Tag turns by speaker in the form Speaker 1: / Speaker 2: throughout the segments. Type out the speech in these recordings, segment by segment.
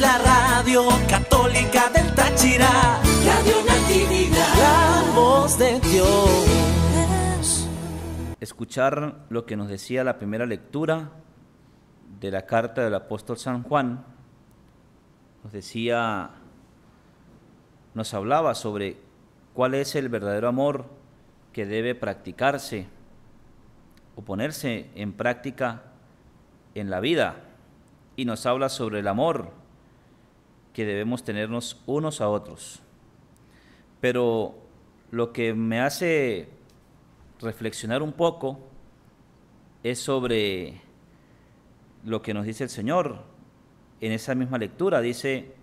Speaker 1: la radio católica del Táchira, la voz de Dios. Escuchar lo que nos decía la primera lectura de la carta del apóstol San Juan, nos decía, nos hablaba sobre cuál es el verdadero amor que debe practicarse o ponerse en práctica en la vida y nos habla sobre el amor que debemos tenernos unos a otros. Pero lo que me hace reflexionar un poco es sobre lo que nos dice el Señor en esa misma lectura. Dice,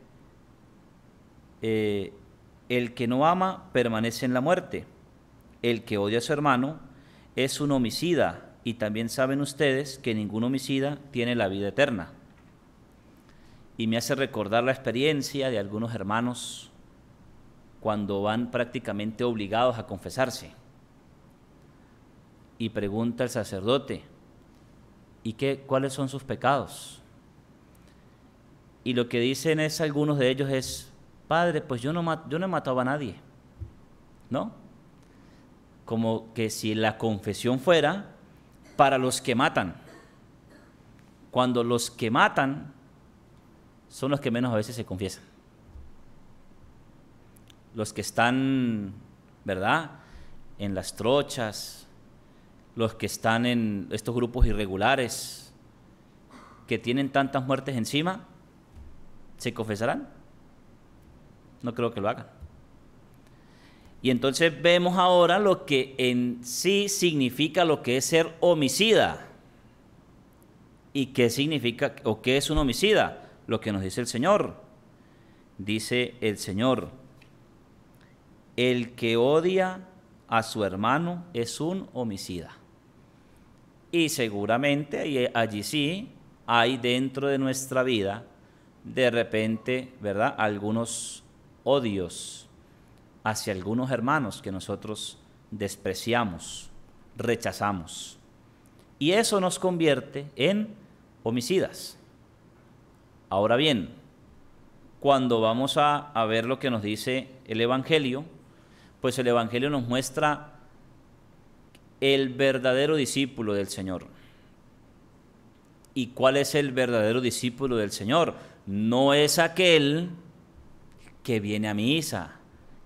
Speaker 1: eh, el que no ama permanece en la muerte. El que odia a su hermano es un homicida. Y también saben ustedes que ningún homicida tiene la vida eterna y me hace recordar la experiencia de algunos hermanos cuando van prácticamente obligados a confesarse. Y pregunta el sacerdote, ¿y qué, cuáles son sus pecados? Y lo que dicen es algunos de ellos es, Padre, pues yo no, yo no he matado a nadie, ¿no? Como que si la confesión fuera para los que matan, cuando los que matan son los que menos a veces se confiesan. Los que están, ¿verdad? En las trochas, los que están en estos grupos irregulares, que tienen tantas muertes encima, ¿se confesarán? No creo que lo hagan. Y entonces vemos ahora lo que en sí significa lo que es ser homicida. ¿Y qué significa o qué es un homicida? lo que nos dice el Señor. Dice el Señor, el que odia a su hermano es un homicida. Y seguramente allí sí hay dentro de nuestra vida, de repente, ¿verdad? Algunos odios hacia algunos hermanos que nosotros despreciamos, rechazamos. Y eso nos convierte en homicidas. Ahora bien, cuando vamos a, ver lo que nos dice el Evangelio, pues el Evangelio nos muestra el verdadero discípulo del Señor. ¿Y cuál es el verdadero discípulo del Señor? No es aquel que viene a misa,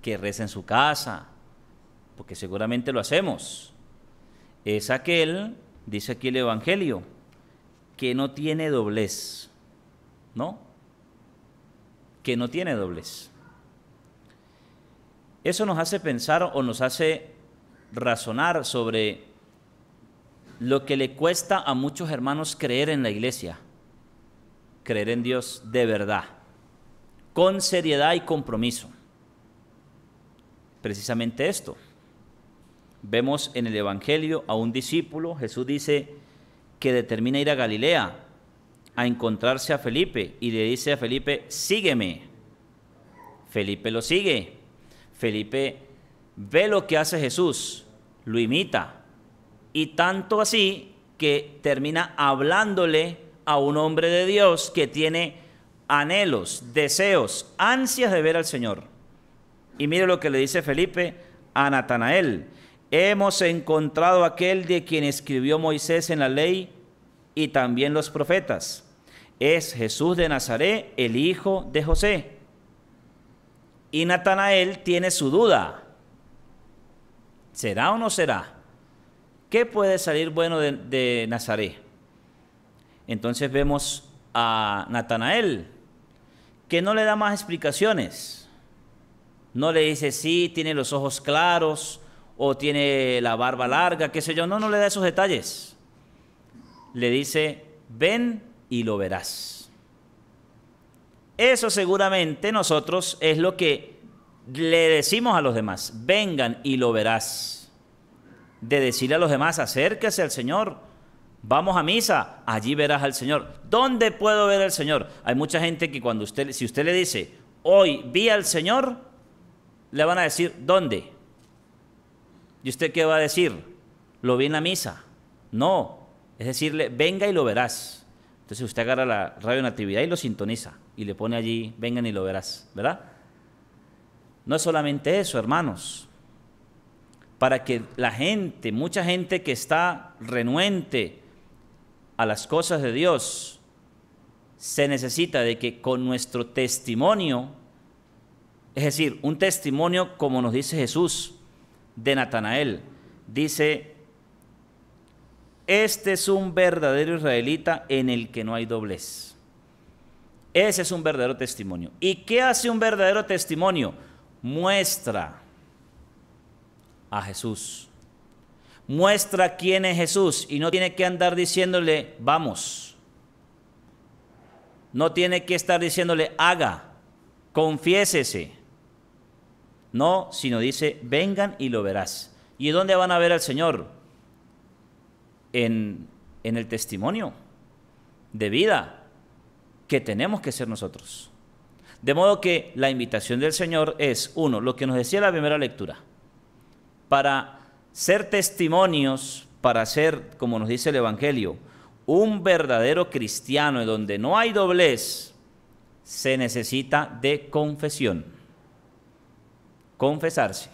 Speaker 1: que reza en su casa, porque seguramente lo hacemos. Es aquel, dice aquí el Evangelio, que no tiene doblez, ¿no? Que no tiene dobles Eso nos hace pensar o nos hace razonar sobre lo que le cuesta a muchos hermanos creer en la iglesia, creer en Dios de verdad, con seriedad y compromiso. Precisamente esto. Vemos en el Evangelio a un discípulo, Jesús dice que determina ir a Galilea, a encontrarse a Felipe y le dice a Felipe, sígueme. Felipe lo sigue. Felipe ve lo que hace Jesús, lo imita. Y tanto así que termina hablándole a un hombre de Dios que tiene anhelos, deseos, ansias de ver al Señor. Y mire lo que le dice Felipe a Natanael. Hemos encontrado aquel de quien escribió Moisés en la ley y también los profetas. Es Jesús de Nazaret, el hijo de José. Y Natanael tiene su duda. ¿Será o no será? ¿Qué puede salir bueno de, Nazaret? Entonces vemos a Natanael, que no le da más explicaciones. No le dice si tiene los ojos claros o tiene la barba larga, qué sé yo. No, no le da esos detalles le dice, ven y lo verás. Eso seguramente nosotros es lo que le decimos a los demás, vengan y lo verás. De decirle a los demás, acérquese al Señor, vamos a misa, allí verás al Señor. ¿Dónde puedo ver al Señor? Hay mucha gente que cuando usted, si usted le dice, hoy vi al Señor, le van a decir, ¿dónde? ¿Y usted qué va a decir? Lo vi en la misa. No, es decirle, venga y lo verás. Entonces usted agarra la radio natividad y lo sintoniza y le pone allí, vengan y lo verás, ¿verdad? No es solamente eso, hermanos. Para que la gente, mucha gente que está renuente a las cosas de Dios, se necesita de que con nuestro testimonio, es decir, un testimonio como nos dice Jesús de Natanael, dice este es un verdadero israelita en el que no hay doblez. Ese es un verdadero testimonio. ¿Y qué hace un verdadero testimonio? Muestra a Jesús. Muestra quién es Jesús y no tiene que andar diciéndole, vamos. No tiene que estar diciéndole, haga, confiésese. No, sino dice, vengan y lo verás. ¿Y dónde van a ver al Señor? en, el testimonio de vida que tenemos que ser nosotros. De modo que la invitación del Señor es, uno, lo que nos decía la primera lectura, para ser testimonios, para ser, como nos dice el Evangelio, un verdadero cristiano en donde no hay doblez, se necesita de confesión, confesarse.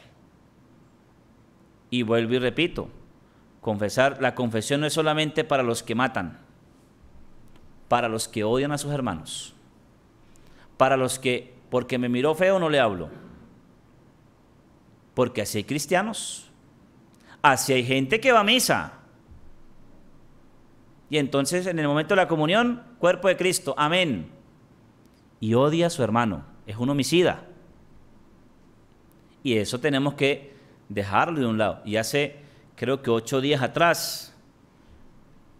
Speaker 1: Y vuelvo y repito, Confesar, la confesión no es solamente para los que matan, para los que odian a sus hermanos, para los que, porque me miró feo, no le hablo. Porque así hay cristianos, así hay gente que va a misa. Y entonces en el momento de la comunión, cuerpo de Cristo, amén. Y odia a su hermano, es un homicida. Y eso tenemos que dejarlo de un lado. Y hace creo que ocho días atrás,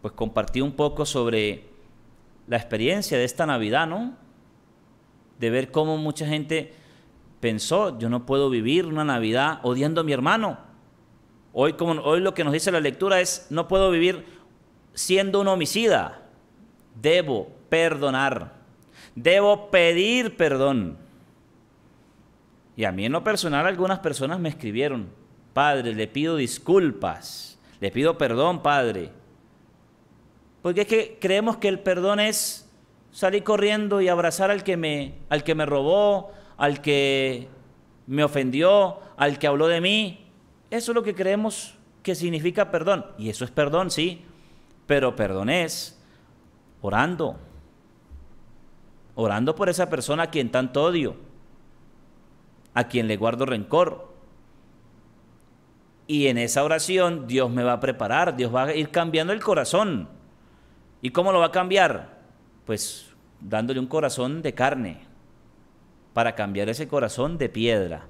Speaker 1: pues compartí un poco sobre la experiencia de esta Navidad, ¿no? De ver cómo mucha gente pensó, yo no puedo vivir una Navidad odiando a mi hermano. Hoy, como, hoy lo que nos dice la lectura es, no puedo vivir siendo un homicida. Debo perdonar. Debo pedir perdón. Y a mí en lo personal algunas personas me escribieron, Padre, le pido disculpas, le pido perdón, Padre. Porque es que creemos que el perdón es salir corriendo y abrazar al que me, al que me robó, al que me ofendió, al que habló de mí. Eso es lo que creemos que significa perdón. Y eso es perdón, sí, pero perdón es orando. Orando por esa persona a quien tanto odio, a quien le guardo rencor, y en esa oración Dios me va a preparar, Dios va a ir cambiando el corazón. ¿Y cómo lo va a cambiar? Pues dándole un corazón de carne, para cambiar ese corazón de piedra.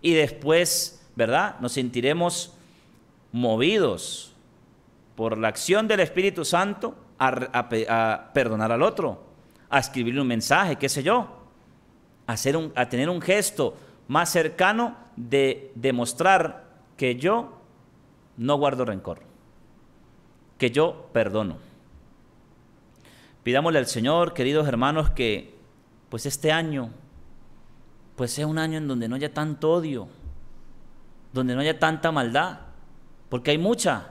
Speaker 1: Y después, ¿verdad? Nos sentiremos movidos por la acción del Espíritu Santo a, perdonar al otro, a escribirle un mensaje, qué sé yo, hacer a tener un gesto más cercano de demostrar que yo no guardo rencor, que yo perdono. Pidámosle al Señor, queridos hermanos, que pues este año pues sea un año en donde no haya tanto odio, donde no haya tanta maldad, porque hay mucha.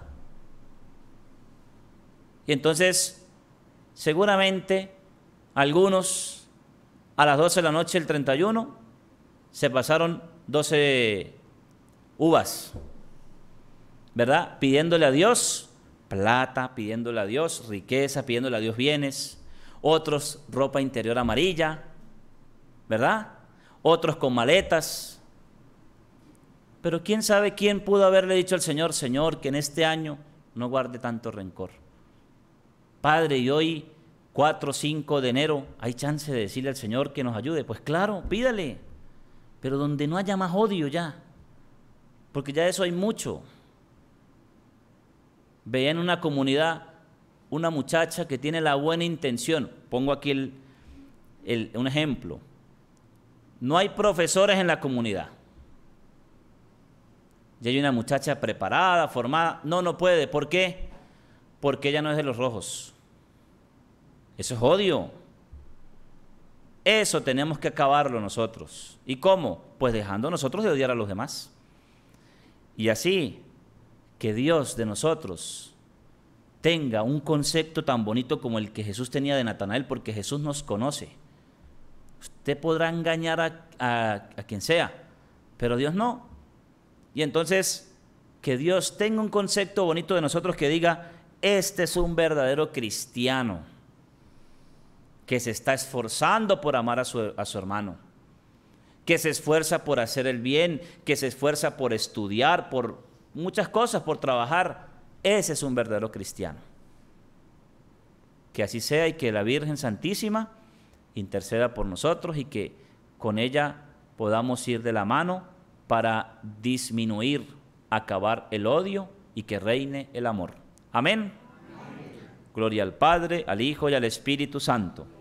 Speaker 1: Y entonces, seguramente algunos a las 12 de la noche el 31 se pasaron 12 uvas ¿verdad? Pidiéndole a Dios plata, pidiéndole a Dios riqueza, pidiéndole a Dios bienes, otros ropa interior amarilla, ¿verdad? Otros con maletas. Pero quién sabe quién pudo haberle dicho al Señor, Señor, que en este año no guarde tanto rencor. Padre, y hoy 4 o 5 de enero, ¿hay chance de decirle al Señor que nos ayude? Pues claro, pídale, pero donde no haya más odio ya, porque ya de eso hay mucho veía en una comunidad una muchacha que tiene la buena intención. Pongo aquí un ejemplo. No hay profesores en la comunidad. Y hay una muchacha preparada, formada. No, no puede. ¿Por qué? Porque ella no es de los rojos. Eso es odio. Eso tenemos que acabarlo nosotros. ¿Y cómo? Pues dejando nosotros de odiar a los demás. Y así, que Dios de nosotros tenga un concepto tan bonito como el que Jesús tenía de Natanael, porque Jesús nos conoce. Usted podrá engañar a, a, quien sea, pero Dios no. Y entonces, que Dios tenga un concepto bonito de nosotros que diga, este es un verdadero cristiano, que se está esforzando por amar a su, a su hermano, que se esfuerza por hacer el bien, que se esfuerza por estudiar, por, muchas cosas por trabajar. Ese es un verdadero cristiano. Que así sea y que la Virgen Santísima interceda por nosotros y que con ella podamos ir de la mano para disminuir, acabar el odio y que reine el amor. Amén. Gloria al Padre, al Hijo y al Espíritu Santo.